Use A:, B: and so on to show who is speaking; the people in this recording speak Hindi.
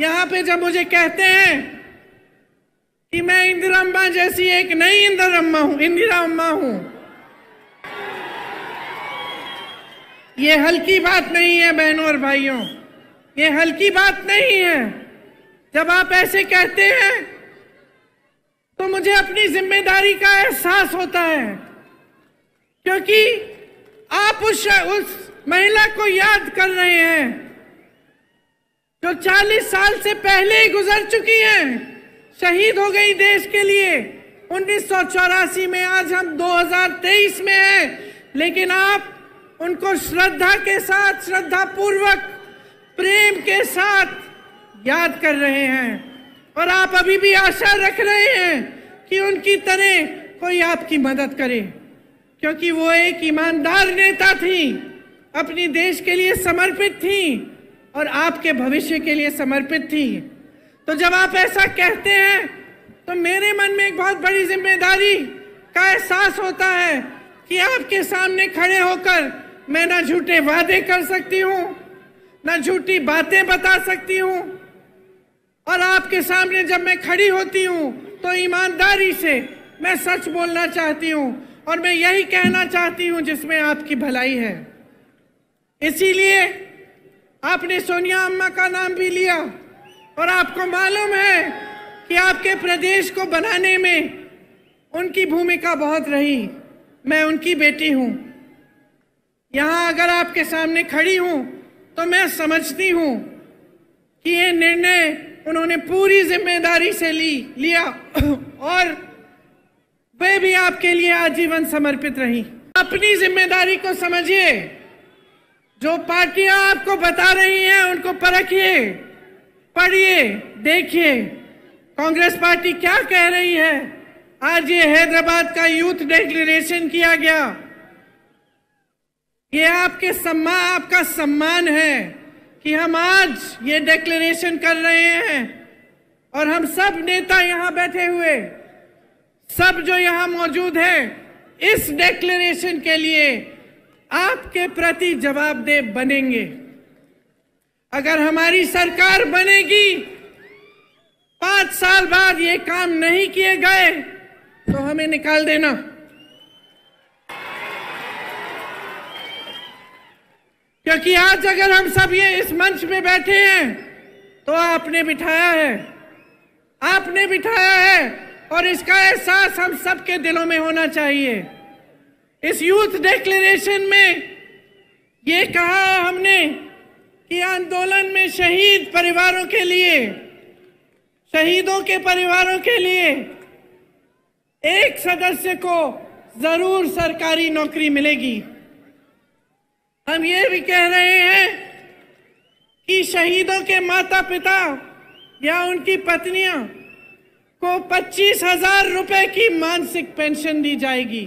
A: यहां पे जब मुझे कहते हैं कि मैं इंदिरा अम्मा जैसी एक नई इंदिरा अम्मा हूं इंदिरा अम्मा हूं ये हल्की बात नहीं है बहनों और भाइयों ये हल्की बात नहीं है जब आप ऐसे कहते हैं तो मुझे अपनी जिम्मेदारी का एहसास होता है क्योंकि आप उस उस महिला को याद कर रहे हैं जो 40 साल से पहले ही गुजर चुकी हैं शहीद हो गई देश के लिए उन्नीस में आज हम 2023 में हैं लेकिन आप उनको श्रद्धा के साथ श्रद्धा पूर्वक प्रेम के साथ याद कर रहे हैं और आप अभी भी आशा रख रहे हैं कि उनकी तरह कोई आपकी मदद करे क्योंकि वो एक ईमानदार नेता थी अपनी देश के लिए समर्पित थी और आपके भविष्य के लिए समर्पित थी तो जब आप ऐसा कहते हैं तो मेरे मन में एक बहुत बड़ी जिम्मेदारी का एहसास होता है कि आपके सामने खड़े होकर मैं ना झूठे वादे कर सकती हूँ ना झूठी बातें बता सकती हूँ और आपके सामने जब मैं खड़ी होती हूँ तो ईमानदारी से मैं सच बोलना चाहती हूँ और मैं यही कहना चाहती हूँ जिसमें आपकी भलाई है इसीलिए आपने सोनिया अम्मा का नाम भी लिया और आपको मालूम है कि आपके प्रदेश को बनाने में उनकी भूमिका बहुत रही मैं उनकी बेटी हूँ यहाँ अगर आपके सामने खड़ी हूं तो मैं समझती हूँ कि ये निर्णय उन्होंने पूरी जिम्मेदारी से ली लिया और वे भी आपके लिए आजीवन समर्पित रही अपनी जिम्मेदारी को समझिए जो पार्टियां आपको बता रही हैं उनको परखिए पढ़िए देखिए कांग्रेस पार्टी क्या कह रही है आज ये हैदराबाद का यूथ डिक्लेरेशन किया गया ये आपके सम्मान आपका सम्मान है कि हम आज ये डिक्लेरेशन कर रहे हैं और हम सब नेता यहाँ बैठे हुए सब जो यहाँ मौजूद है इस डिक्लेरेशन के लिए आपके प्रति जवाबदेह बनेंगे अगर हमारी सरकार बनेगी पांच साल बाद ये काम नहीं किए गए तो हमें निकाल देना क्योंकि आज अगर हम सब ये इस मंच में बैठे हैं तो आपने बिठाया है आपने बिठाया है और इसका एहसास हम सबके दिलों में होना चाहिए इस यूथ डिक्लेरेशन में ये कहा हमने कि आंदोलन में शहीद परिवारों के लिए शहीदों के परिवारों के लिए एक सदस्य को जरूर सरकारी नौकरी मिलेगी हम ये भी कह रहे हैं कि शहीदों के माता पिता या उनकी पत्नियां को पच्चीस हजार रुपए की मानसिक पेंशन दी जाएगी